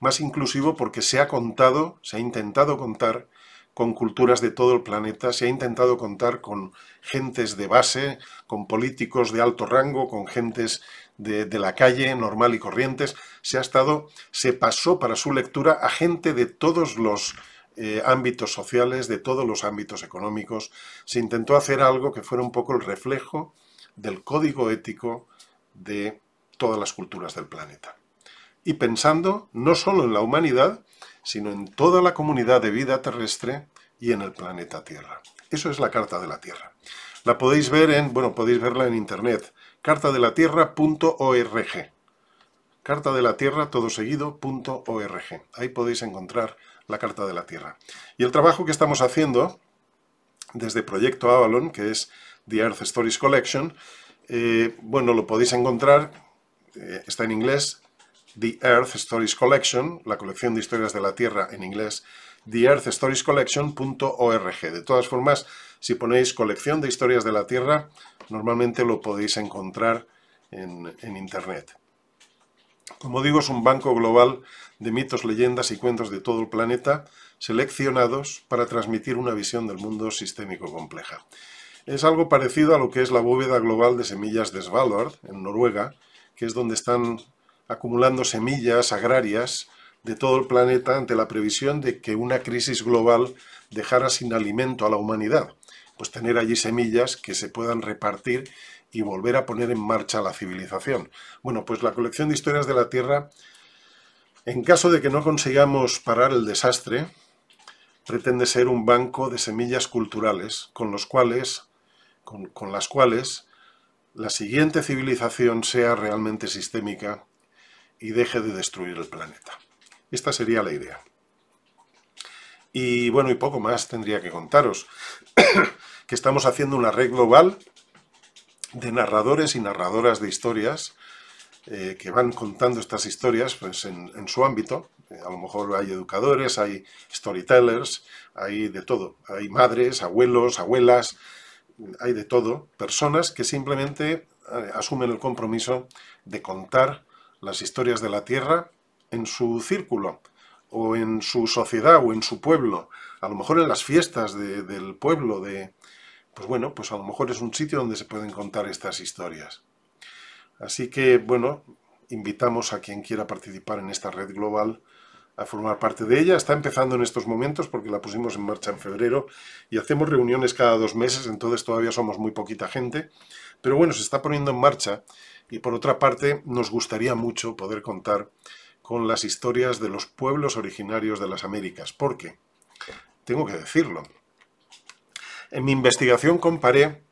más inclusivo porque se ha contado, se ha intentado contar con culturas de todo el planeta, se ha intentado contar con gentes de base, con políticos de alto rango, con gentes de, la calle, normal y corrientes, se ha estado, se pasó para su lectura a gente de todos los eh, ámbitos sociales, de todos los ámbitos económicos, se intentó hacer algo que fuera un poco el reflejo del código ético de todas las culturas del planeta y pensando no solo en la humanidad, sino en toda la comunidad de vida terrestre y en el planeta Tierra. Eso es la Carta de la Tierra. La podéis ver en, bueno, podéis verla en internet, cartadelatierra.org. Carta de la Tierra, todo seguido.org. Ahí podéis encontrar la Carta de la Tierra. Y el trabajo que estamos haciendo desde Proyecto Avalon, que es The Earth Stories Collection, eh, bueno, lo podéis encontrar, eh, está en inglés, The Earth Stories Collection, la colección de historias de la Tierra en inglés, theearthstoriescollection.org. De todas formas, si ponéis colección de historias de la Tierra, normalmente lo podéis encontrar en, Internet. Como digo, es un banco global de mitos, leyendas y cuentos de todo el planeta, seleccionados para transmitir una visión del mundo sistémico compleja. Es algo parecido a lo que es la bóveda global de semillas de Svalbard, en Noruega, que es donde están acumulando semillas agrarias de todo el planeta ante la previsión de que una crisis global dejara sin alimento a la humanidad, pues tener allí semillas que se puedan repartir y volver a poner en marcha la civilización. Bueno, pues la colección de historias de la Tierra, en caso de que no consigamos parar el desastre, pretende ser un banco de semillas culturales con, los cuales, con, con las cuales la siguiente civilización sea realmente sistémica y deje de destruir el planeta. Esta sería la idea. Y bueno, y poco más tendría que contaros, que estamos haciendo una red global de narradores y narradoras de historias eh, que van contando estas historias pues, en, su ámbito. Eh, a lo mejor hay educadores, hay storytellers, hay de todo. Hay madres, abuelos, abuelas, hay de todo. Personas que simplemente eh, asumen el compromiso de contar las historias de la tierra en su círculo, o en su sociedad, o en su pueblo, a lo mejor en las fiestas del pueblo, de, pues bueno, pues a lo mejor es un sitio donde se pueden contar estas historias. Así que, bueno, invitamos a quien quiera participar en esta red global a formar parte de ella. Está empezando en estos momentos porque la pusimos en marcha en febrero y hacemos reuniones cada dos meses, entonces todavía somos muy poquita gente. Pero bueno, se está poniendo en marcha y por otra parte, nos gustaría mucho poder contar con las historias de los pueblos originarios de las Américas, porque, tengo que decirlo, en mi investigación comparé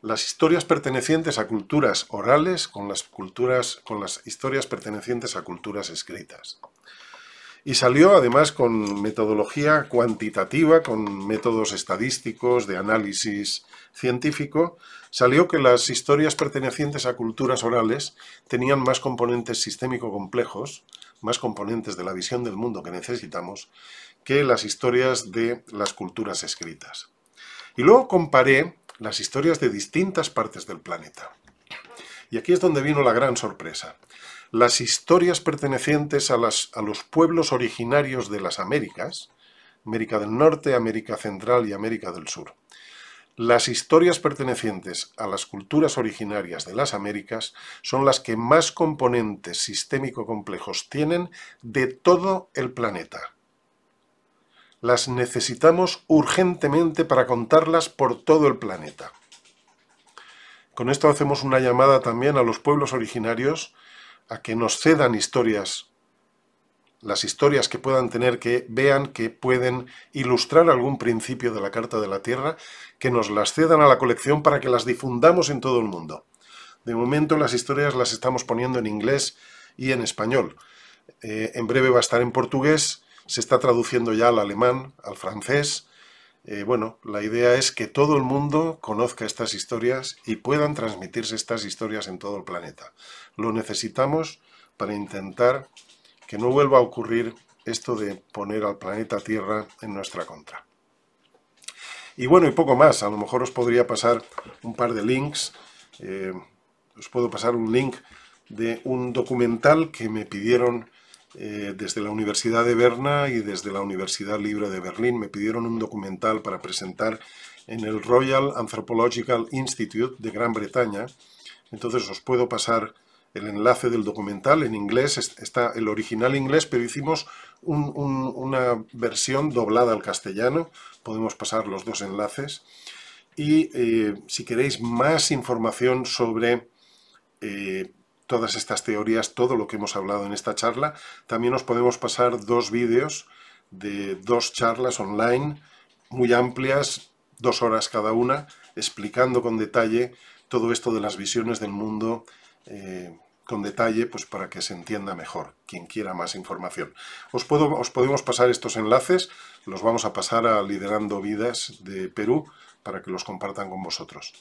las historias pertenecientes a culturas orales con las, con las historias pertenecientes a culturas escritas. Y salió además con metodología cuantitativa, con métodos estadísticos de análisis científico, salió que las historias pertenecientes a culturas orales tenían más componentes sistémico complejos, más componentes de la visión del mundo que necesitamos, que las historias de las culturas escritas. Y luego comparé las historias de distintas partes del planeta. Y aquí es donde vino la gran sorpresa. Las historias pertenecientes a, a los pueblos originarios de las Américas, América del Norte, América Central y América del Sur, las historias pertenecientes a las culturas originarias de las Américas son las que más componentes sistémico complejos tienen de todo el planeta. Las necesitamos urgentemente para contarlas por todo el planeta. Con esto hacemos una llamada también a los pueblos originarios a que nos cedan historias las historias que puedan tener que vean que pueden ilustrar algún principio de la Carta de la Tierra, que nos las cedan a la colección para que las difundamos en todo el mundo. De momento las historias las estamos poniendo en inglés y en español. Eh, en breve va a estar en portugués, se está traduciendo ya al alemán, al francés. Eh, bueno, la idea es que todo el mundo conozca estas historias y puedan transmitirse estas historias en todo el planeta. Lo necesitamos para intentar que no vuelva a ocurrir esto de poner al planeta Tierra en nuestra contra. Y bueno, y poco más. A lo mejor os podría pasar un par de links. Eh, os puedo pasar un link de un documental que me pidieron eh, desde la Universidad de Berna y desde la Universidad Libre de Berlín. Me pidieron un documental para presentar en el Royal Anthropological Institute de Gran Bretaña. Entonces os puedo pasar el enlace del documental en inglés, está el original inglés, pero hicimos una versión doblada al castellano, podemos pasar los dos enlaces. Y eh, si queréis más información sobre eh, todas estas teorías, todo lo que hemos hablado en esta charla, también os podemos pasar dos vídeos de dos charlas online muy amplias, dos horas cada una, explicando con detalle todo esto de las visiones del mundo eh, con detalle pues para que se entienda mejor, quien quiera más información. Os, puedo, os podemos pasar estos enlaces, los vamos a pasar a Liderando Vidas de Perú para que los compartan con vosotros.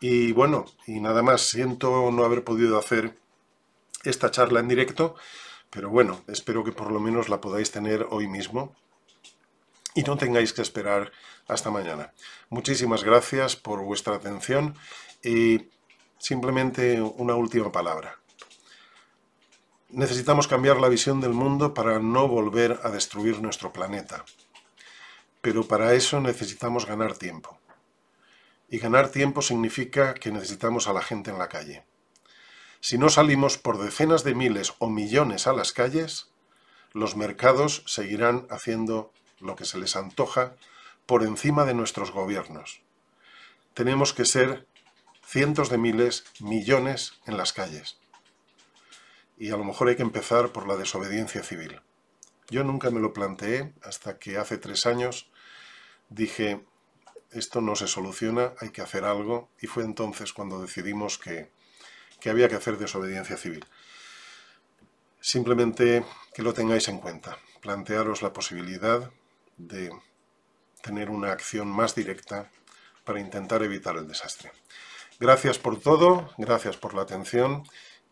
Y bueno, y nada más, siento no haber podido hacer esta charla en directo, pero bueno, espero que por lo menos la podáis tener hoy mismo y no tengáis que esperar hasta mañana. Muchísimas gracias por vuestra atención y simplemente una última palabra. Necesitamos cambiar la visión del mundo para no volver a destruir nuestro planeta. Pero para eso necesitamos ganar tiempo. Y ganar tiempo significa que necesitamos a la gente en la calle. Si no salimos por decenas de miles o millones a las calles, los mercados seguirán haciendo lo que se les antoja por encima de nuestros gobiernos. Tenemos que ser cientos de miles, millones en las calles. Y a lo mejor hay que empezar por la desobediencia civil. Yo nunca me lo planteé hasta que hace tres años dije, esto no se soluciona, hay que hacer algo, y fue entonces cuando decidimos que, que había que hacer desobediencia civil. Simplemente que lo tengáis en cuenta, plantearos la posibilidad de tener una acción más directa para intentar evitar el desastre. Gracias por todo, gracias por la atención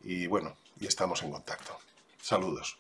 y bueno, y estamos en contacto. Saludos.